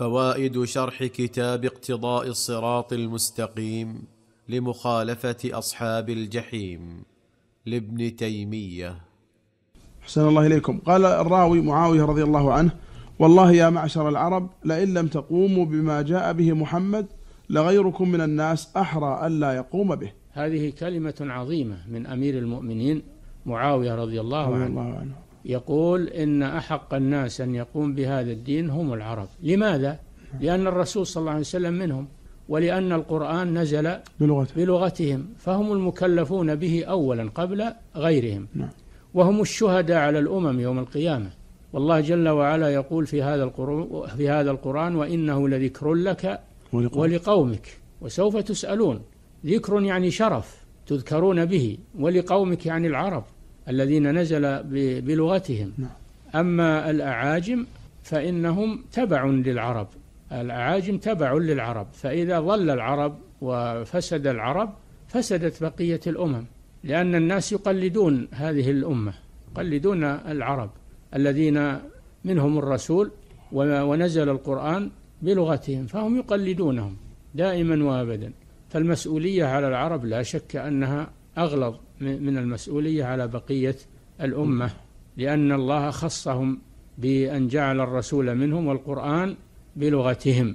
فوائد شرح كتاب اقتضاء الصراط المستقيم لمخالفه اصحاب الجحيم لابن تيميه احسن الله اليكم قال الراوي معاويه رضي الله عنه والله يا معشر العرب لئن لم تقوموا بما جاء به محمد لغيركم من الناس احرى الا يقوم به هذه كلمه عظيمه من امير المؤمنين معاويه رضي الله, رضي الله عنه. يقول إن أحق الناس أن يقوم بهذا الدين هم العرب لماذا؟ لأن الرسول صلى الله عليه وسلم منهم ولأن القرآن نزل بلغتهم بلغتهم فهم المكلفون به أولا قبل غيرهم نعم. وهم الشهداء على الأمم يوم القيامة والله جل وعلا يقول في هذا في هذا القرآن وإنه لذكر لك ولقومك, ولقومك وسوف تسألون ذكر يعني شرف تذكرون به ولقومك يعني العرب الذين نزل بلغتهم نعم. أما الأعاجم فإنهم تبع للعرب الأعاجم تبع للعرب فإذا ظل العرب وفسد العرب فسدت بقية الأمم لأن الناس يقلدون هذه الأمة يقلدون العرب الذين منهم الرسول ونزل القرآن بلغتهم فهم يقلدونهم دائما وابدا فالمسؤولية على العرب لا شك أنها أغلظ من المسؤولية على بقية الأمة لأن الله خصهم بأن جعل الرسول منهم والقرآن بلغتهم